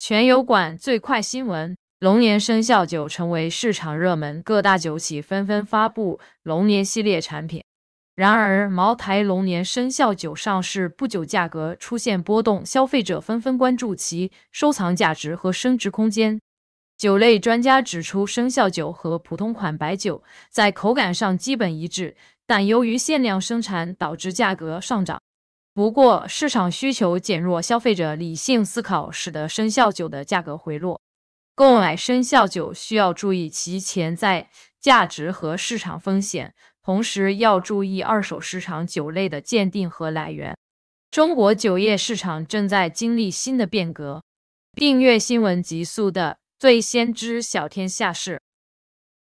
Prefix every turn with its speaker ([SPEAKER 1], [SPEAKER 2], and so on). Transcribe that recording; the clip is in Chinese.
[SPEAKER 1] 全油管最快新闻：龙年生肖酒成为市场热门，各大酒企纷纷发布龙年系列产品。然而，茅台龙年生肖酒上市不久，价格出现波动，消费者纷纷关注其收藏价值和升值空间。酒类专家指出，生肖酒和普通款白酒在口感上基本一致，但由于限量生产，导致价格上涨。不过，市场需求减弱，消费者理性思考，使得生肖酒的价格回落。购买生肖酒需要注意其潜在价值和市场风险，同时要注意二手市场酒类的鉴定和来源。中国酒业市场正在经历新的变革。订阅新闻极速的，最先知晓天下事。